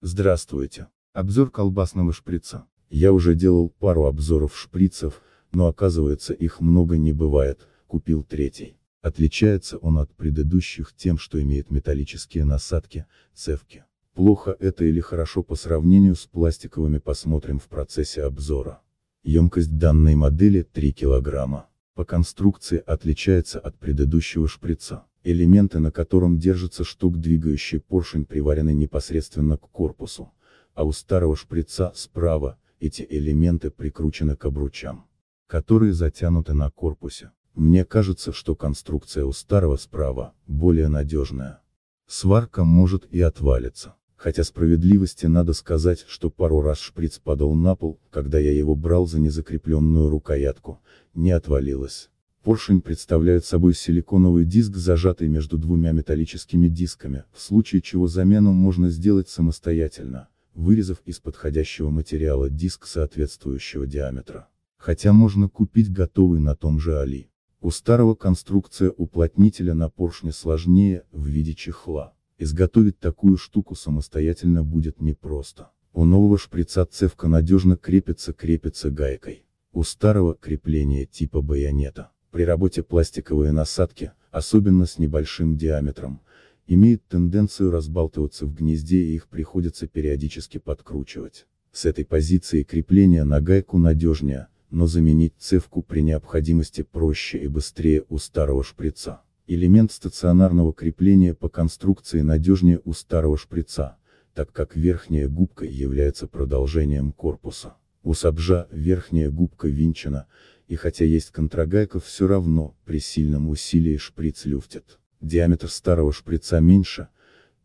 Здравствуйте. Обзор колбасного шприца. Я уже делал пару обзоров шприцев, но оказывается их много не бывает, купил третий. Отличается он от предыдущих тем, что имеет металлические насадки, цевки. Плохо это или хорошо по сравнению с пластиковыми посмотрим в процессе обзора. Емкость данной модели 3 килограмма. По конструкции отличается от предыдущего шприца. Элементы, на котором держится штук двигающий поршень приварены непосредственно к корпусу, а у старого шприца, справа, эти элементы прикручены к обручам, которые затянуты на корпусе. Мне кажется, что конструкция у старого справа, более надежная. Сварка может и отвалиться. Хотя справедливости надо сказать, что пару раз шприц падал на пол, когда я его брал за незакрепленную рукоятку, не отвалилось. Поршень представляет собой силиконовый диск, зажатый между двумя металлическими дисками, в случае чего замену можно сделать самостоятельно, вырезав из подходящего материала диск соответствующего диаметра. Хотя можно купить готовый на том же Али. У старого конструкция уплотнителя на поршне сложнее, в виде чехла. Изготовить такую штуку самостоятельно будет непросто. У нового шприца цевка надежно крепится-крепится гайкой. У старого крепление типа байонета. При работе пластиковые насадки, особенно с небольшим диаметром, имеют тенденцию разбалтываться в гнезде и их приходится периодически подкручивать. С этой позиции крепление на гайку надежнее, но заменить цевку при необходимости проще и быстрее у старого шприца. Элемент стационарного крепления по конструкции надежнее у старого шприца, так как верхняя губка является продолжением корпуса. У Сабжа верхняя губка винчена, и хотя есть контрагайка все равно, при сильном усилии шприц люфтит. Диаметр старого шприца меньше,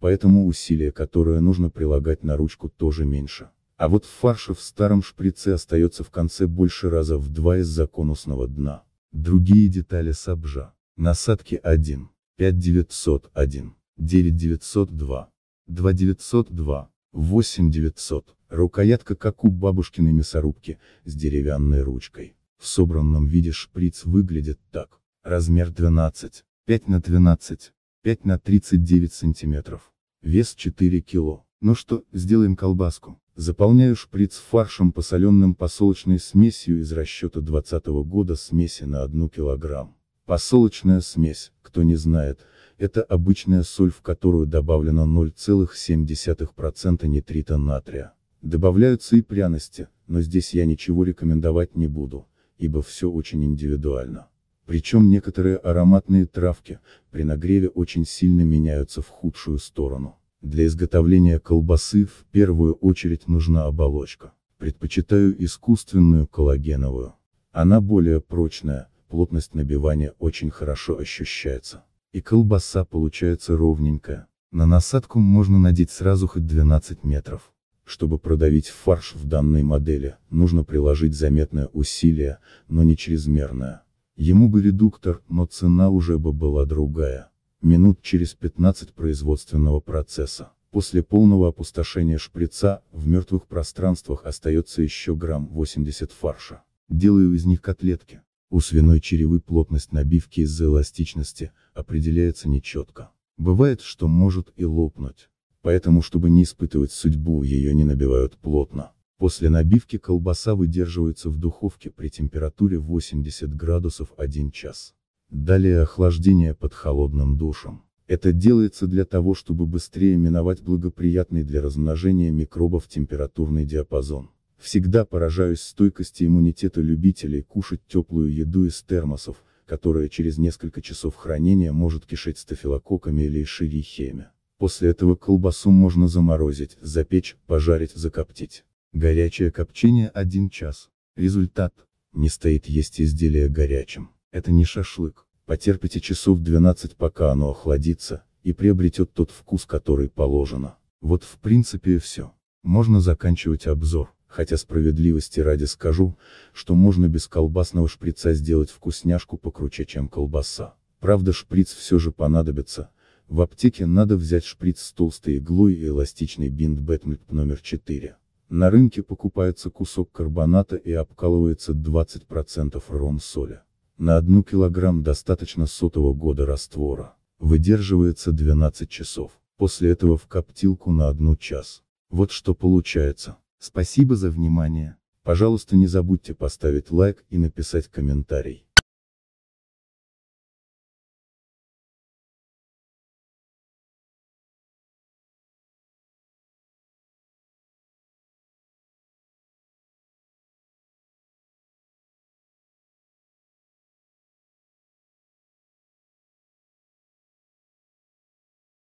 поэтому усилие, которое нужно прилагать на ручку тоже меньше. А вот фарша в старом шприце остается в конце больше раза в два из-за конусного дна. Другие детали сабжа. Насадки 1. 5901. 9902. 2902. 8900. Рукоятка как у бабушкиной мясорубки, с деревянной ручкой. В собранном виде шприц выглядит так. Размер 12, 5 на 12, 5 на 39 сантиметров. Вес 4 кило. Ну что, сделаем колбаску. Заполняю шприц фаршем посоленным посолочной смесью из расчета 20 года смеси на 1 килограмм. Посолочная смесь, кто не знает, это обычная соль, в которую добавлено 0,7% нитрита натрия. Добавляются и пряности, но здесь я ничего рекомендовать не буду, ибо все очень индивидуально. Причем некоторые ароматные травки, при нагреве очень сильно меняются в худшую сторону. Для изготовления колбасы в первую очередь нужна оболочка. Предпочитаю искусственную коллагеновую. Она более прочная, плотность набивания очень хорошо ощущается. И колбаса получается ровненькая. На насадку можно надеть сразу хоть 12 метров. Чтобы продавить фарш в данной модели, нужно приложить заметное усилие, но не чрезмерное. Ему бы редуктор, но цена уже бы была другая. Минут через 15 производственного процесса. После полного опустошения шприца, в мертвых пространствах остается еще грамм 80 фарша. Делаю из них котлетки. У свиной черевы плотность набивки из-за эластичности определяется нечетко. Бывает, что может и лопнуть. Поэтому, чтобы не испытывать судьбу, ее не набивают плотно. После набивки колбаса выдерживается в духовке при температуре 80 градусов 1 час. Далее охлаждение под холодным душем. Это делается для того, чтобы быстрее миновать благоприятный для размножения микробов температурный диапазон. Всегда поражаюсь стойкости иммунитета любителей кушать теплую еду из термосов, которая через несколько часов хранения может кишеть стафилококками или эшерихиями. После этого колбасу можно заморозить, запечь, пожарить, закоптить. Горячее копчение 1 час. Результат. Не стоит есть изделие горячим. Это не шашлык. Потерпите часов 12 пока оно охладится, и приобретет тот вкус который положено. Вот в принципе и все. Можно заканчивать обзор хотя справедливости ради скажу, что можно без колбасного шприца сделать вкусняшку покруче, чем колбаса. Правда шприц все же понадобится, в аптеке надо взять шприц с толстой иглой и эластичный бинт Бэтмит номер 4. На рынке покупается кусок карбоната и обкалывается 20% ром-соли. На 1 килограмм достаточно сотого года раствора. Выдерживается 12 часов. После этого в коптилку на 1 час. Вот что получается. Спасибо за внимание. Пожалуйста не забудьте поставить лайк и написать комментарий.